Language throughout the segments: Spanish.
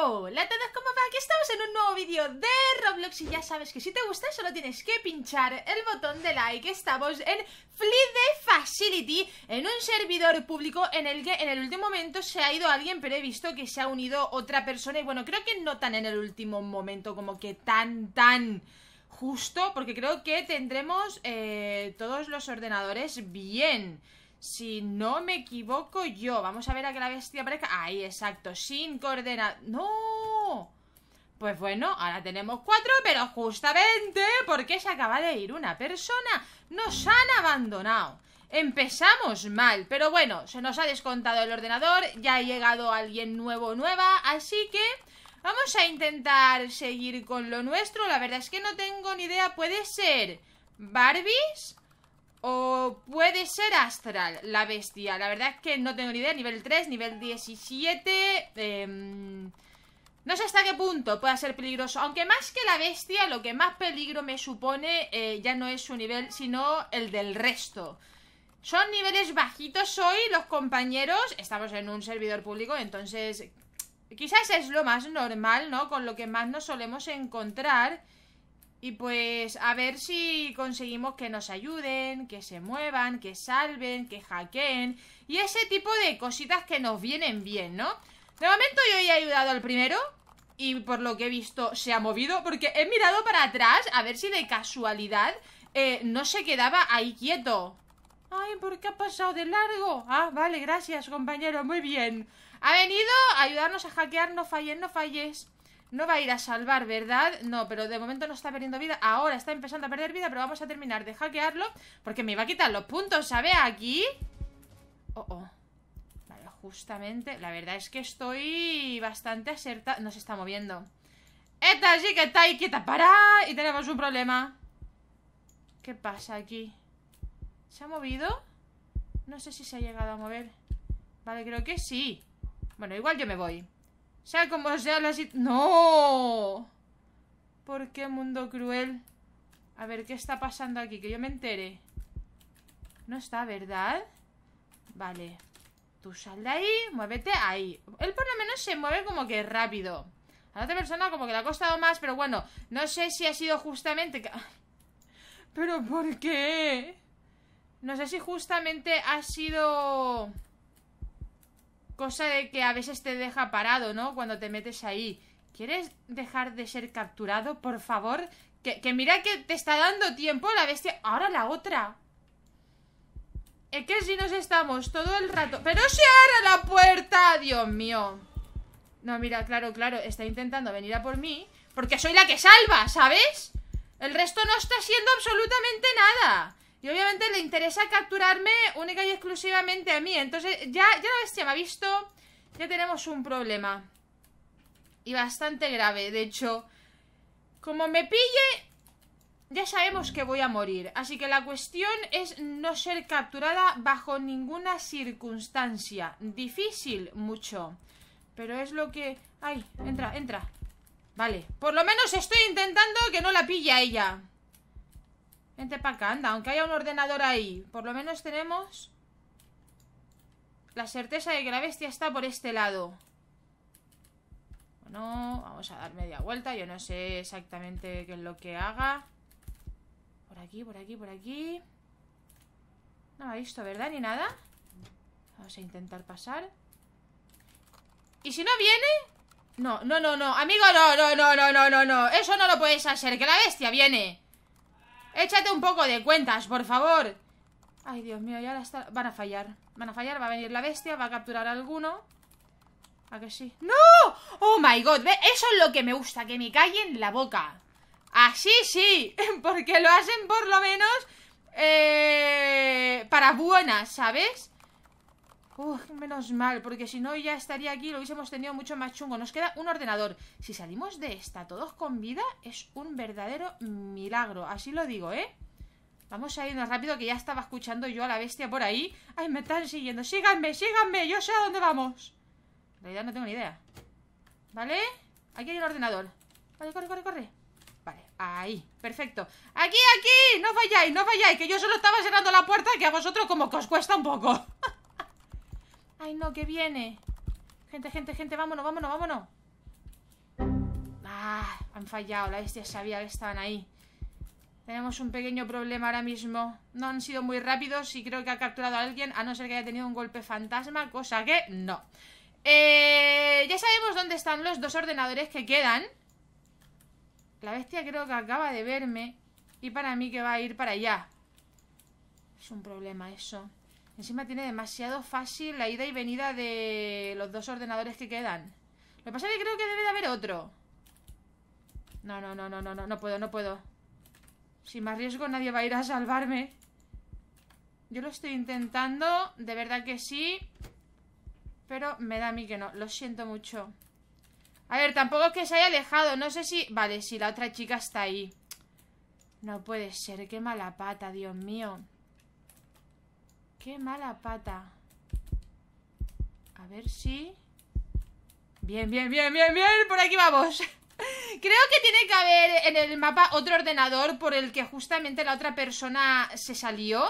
Hola a todos, ¿cómo va? Aquí estamos en un nuevo vídeo de Roblox y ya sabes que si te gusta solo tienes que pinchar el botón de like Estamos en the Facility, en un servidor público en el que en el último momento se ha ido alguien Pero he visto que se ha unido otra persona y bueno, creo que no tan en el último momento, como que tan tan justo Porque creo que tendremos eh, todos los ordenadores bien si no me equivoco yo. Vamos a ver a que la bestia aparezca. Ahí, exacto. Sin coordenadas. ¡No! Pues bueno, ahora tenemos cuatro, pero justamente porque se acaba de ir una persona. Nos han abandonado. Empezamos mal, pero bueno, se nos ha descontado el ordenador, ya ha llegado alguien nuevo nueva, así que vamos a intentar seguir con lo nuestro. La verdad es que no tengo ni idea, puede ser Barbies, o puede ser Astral, la bestia. La verdad es que no tengo ni idea. Nivel 3, nivel 17. Em, no sé hasta qué punto pueda ser peligroso. Aunque más que la bestia, lo que más peligro me supone eh, ya no es su nivel, sino el del resto. Son niveles bajitos hoy, los compañeros. Estamos en un servidor público, entonces quizás es lo más normal, ¿no? Con lo que más nos solemos encontrar. Y pues a ver si conseguimos que nos ayuden, que se muevan, que salven, que hackeen y ese tipo de cositas que nos vienen bien, ¿no? De momento yo he ayudado al primero y por lo que he visto se ha movido porque he mirado para atrás a ver si de casualidad eh, no se quedaba ahí quieto. Ay, ¿por qué ha pasado de largo? Ah, vale, gracias compañero, muy bien. Ha venido a ayudarnos a hackear, no falles, no falles. No va a ir a salvar, ¿verdad? No, pero de momento no está perdiendo vida. Ahora está empezando a perder vida, pero vamos a terminar de hackearlo. Porque me va a quitar los puntos, ¿sabes? Aquí. Oh, oh. Vale, justamente. La verdad es que estoy bastante acertada. No se está moviendo. Esta sí que está ahí quieta. ¡Para! Y tenemos un problema. ¿Qué pasa aquí? ¿Se ha movido? No sé si se ha llegado a mover. Vale, creo que sí. Bueno, igual yo me voy. Sea como sea la ¡No! ¿Por qué mundo cruel? A ver, ¿qué está pasando aquí? Que yo me entere. No está, ¿verdad? Vale. Tú sal de ahí, muévete ahí. Él por lo menos se mueve como que rápido. A la otra persona como que le ha costado más, pero bueno, no sé si ha sido justamente... ¿Pero por qué? No sé si justamente ha sido... Cosa de que a veces te deja parado, ¿no? Cuando te metes ahí. ¿Quieres dejar de ser capturado, por favor? Que, mira que te está dando tiempo la bestia. Ahora la otra. Es que si nos estamos todo el rato... ¡Pero se abre la puerta! ¡Dios mío! No, mira, claro, claro, está intentando venir a por mí Porque soy la que salva, ¿sabes? El resto no está haciendo absolutamente nada y obviamente le interesa capturarme única y exclusivamente a mí. Entonces, ya, ya la bestia me ha visto. Ya tenemos un problema. Y bastante grave. De hecho, como me pille, ya sabemos que voy a morir. Así que la cuestión es no ser capturada bajo ninguna circunstancia. Difícil, mucho. Pero es lo que... ¡Ay! Entra, entra. Vale. Por lo menos estoy intentando que no la pille a ella. Vente para acá, anda. Aunque haya un ordenador ahí, por lo menos tenemos la certeza de que la bestia está por este lado. Bueno, vamos a dar media vuelta. Yo no sé exactamente qué es lo que haga. Por aquí, por aquí, por aquí. No me ha visto, ¿verdad? Ni nada. Vamos a intentar pasar. ¿Y si no viene? No, no, no, no. Amigo, no, no, no, no, no, no, no. Eso no lo puedes hacer, que la bestia viene. Échate un poco de cuentas, por favor Ay, Dios mío, ya ahora van a fallar Van a fallar, va a venir la bestia, va a capturar a alguno ¿A que sí? ¡No! ¡Oh, my God! Eso es lo que me gusta, que me callen la boca Así sí, porque lo hacen por lo menos eh, para buenas, ¿sabes? menos mal, porque si no ya estaría aquí lo hubiésemos tenido mucho más chungo. Nos queda un ordenador. Si salimos de esta todos con vida, es un verdadero milagro. Así lo digo, ¿eh? Vamos a irnos rápido, que ya estaba escuchando yo a la bestia por ahí. ¡Ay, me están siguiendo! ¡Síganme, síganme! ¡Yo sé a dónde vamos! En realidad no tengo ni idea. ¿Vale? Aquí hay un ordenador. Vale, corre, corre, corre. Vale, ahí, perfecto ¡Aquí, aquí! ¡No falláis, no falláis Que yo solo estaba cerrando la puerta Que a vosotros como que os cuesta un poco ¡Ay, no, que viene! Gente, gente, gente, vámonos, vámonos, vámonos. Ah, han fallado, la bestia sabía que estaban ahí. Tenemos un pequeño problema ahora mismo. No han sido muy rápidos y creo que ha capturado a alguien, a no ser que haya tenido un golpe fantasma, cosa que no. Eh, ya sabemos dónde están los dos ordenadores que quedan. La bestia creo que acaba de verme y para mí que va a ir para allá. Es un problema eso. Encima tiene demasiado fácil la ida y venida de los dos ordenadores que quedan. Lo que pasa es que creo que debe de haber otro. No, no, no, no, no, no, no puedo, no puedo. Si me arriesgo nadie va a ir a salvarme. Yo lo estoy intentando, de verdad que sí. Pero me da a mí que no, lo siento mucho. A ver, tampoco es que se haya alejado, no sé si... Vale, si la otra chica está ahí. No puede ser, qué mala pata, Dios mío. Qué mala pata. A ver si... Bien, bien, bien, bien, bien. Por aquí vamos. Creo que tiene que haber en el mapa otro ordenador por el que justamente la otra persona se salió.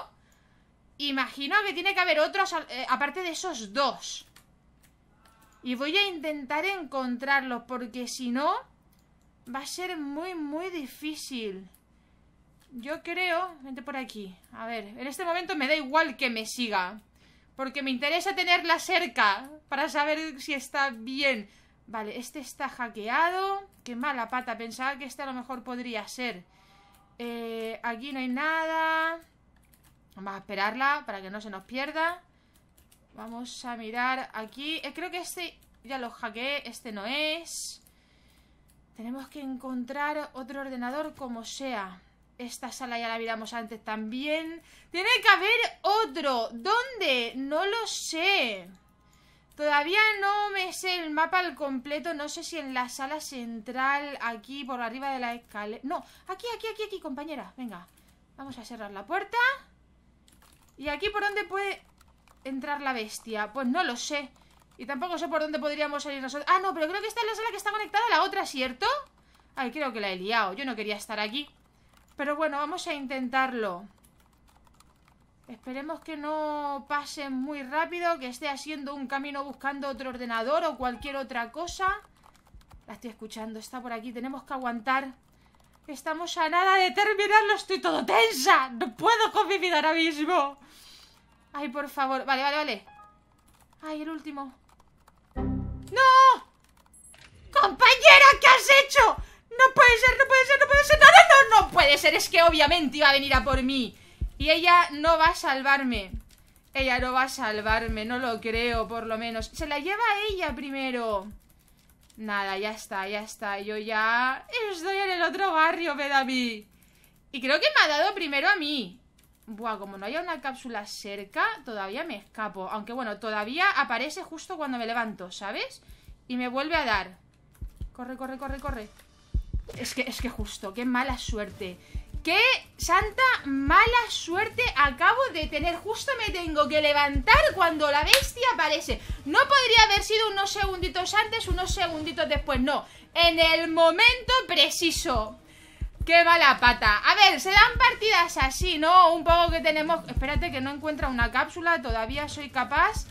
Imagino que tiene que haber otros eh, aparte de esos dos. Y voy a intentar encontrarlos porque si no va a ser muy, muy difícil. Yo creo... Vente por aquí. A ver, en este momento me da igual que me siga. Porque me interesa tenerla cerca para saber si está bien. Vale, este está hackeado. Qué mala pata. Pensaba que este a lo mejor podría ser. Eh, aquí no hay nada. Vamos a esperarla para que no se nos pierda. Vamos a mirar aquí. Eh, creo que este ya lo hackeé. Este no es. Tenemos que encontrar otro ordenador como sea. Esta sala ya la miramos antes también. Tiene que haber otro. ¿Dónde? No lo sé. Todavía no me sé el mapa al completo. No sé si en la sala central, aquí por arriba de la escalera. No, aquí, aquí, aquí, aquí, compañera. Venga, vamos a cerrar la puerta. ¿Y aquí por dónde puede entrar la bestia? Pues no lo sé. Y tampoco sé por dónde podríamos salir nosotros. Ah, no, pero creo que esta es la sala que está conectada a la otra, ¿cierto? Ay, creo que la he liado. Yo no quería estar aquí. Pero bueno, vamos a intentarlo. Esperemos que no pase muy rápido, que esté haciendo un camino buscando otro ordenador o cualquier otra cosa. La estoy escuchando, está por aquí, tenemos que aguantar. Estamos a nada de terminarlo, estoy todo tensa. No puedo con mi vida ahora mismo. Ay, por favor. Vale, vale, vale. Ay, el último. ¡No! ¡Compañera, ¿qué has hecho? No puede ser, no puede ser, no puede ser. ¡No, nada no puede ser, es que obviamente iba a venir a por mí Y ella no va a salvarme Ella no va a salvarme, no lo creo, por lo menos Se la lleva a ella primero Nada, ya está, ya está Yo ya estoy en el otro barrio, Pedami. Y creo que me ha dado primero a mí Buah, como no haya una cápsula cerca, todavía me escapo. Aunque bueno, todavía aparece justo cuando me levanto, ¿sabes? Y me vuelve a dar. Corre, corre, corre, corre. Es que, es que justo, qué mala suerte. ¡Qué santa mala suerte acabo de tener! Justo me tengo que levantar cuando la bestia aparece. No podría haber sido unos segunditos antes, unos segunditos después, no. En el momento preciso. ¡Qué mala pata! A ver, se dan partidas así, ¿no? Un poco que tenemos... Espérate que no encuentra una cápsula, todavía soy capaz...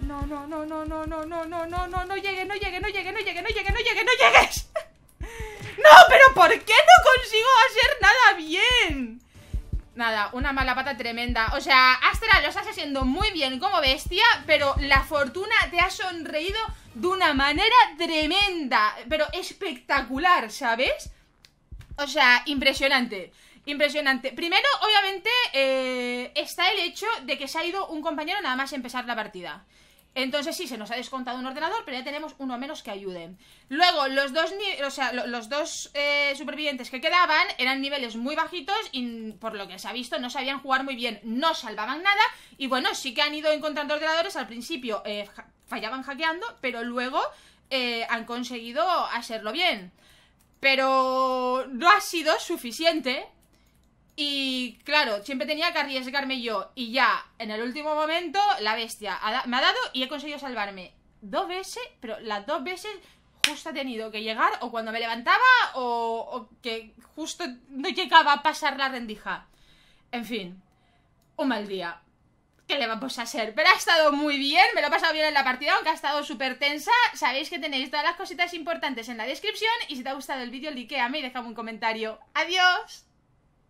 No, no, no, no, no, no, no, no, no, no, no llegue no llegue no llegue no llegue no llegue no llegue no llegues. No, pero ¿por qué no consigo hacer nada bien? Nada, una mala pata tremenda. O sea, Astra lo estás haciendo muy bien como bestia, pero la fortuna te ha sonreído de una manera tremenda, pero espectacular, ¿sabes? O sea, impresionante. Impresionante. Primero, obviamente, eh, está el hecho de que se ha ido un compañero nada más empezar la partida. Entonces sí, se nos ha descontado un ordenador, pero ya tenemos uno menos que ayude. Luego, los dos, o sea, los dos eh, supervivientes que quedaban eran niveles muy bajitos y por lo que se ha visto no sabían jugar muy bien, no salvaban nada y bueno, sí que han ido encontrando ordenadores, al principio eh, fallaban hackeando, pero luego eh, han conseguido hacerlo bien. Pero no ha sido suficiente y claro, siempre tenía que arriesgarme yo. Y ya, en el último momento, la bestia me ha dado y he conseguido salvarme. Dos veces, pero las dos veces justo ha tenido que llegar o cuando me levantaba o, que justo no llegaba a pasar la rendija. En fin, un mal día. ¿Qué le vamos a hacer? Pero ha estado muy bien, me lo he pasado bien en la partida, aunque ha estado súper tensa. Sabéis que tenéis todas las cositas importantes en la descripción y si te ha gustado el vídeo, likeame y déjame un comentario. ¡Adiós!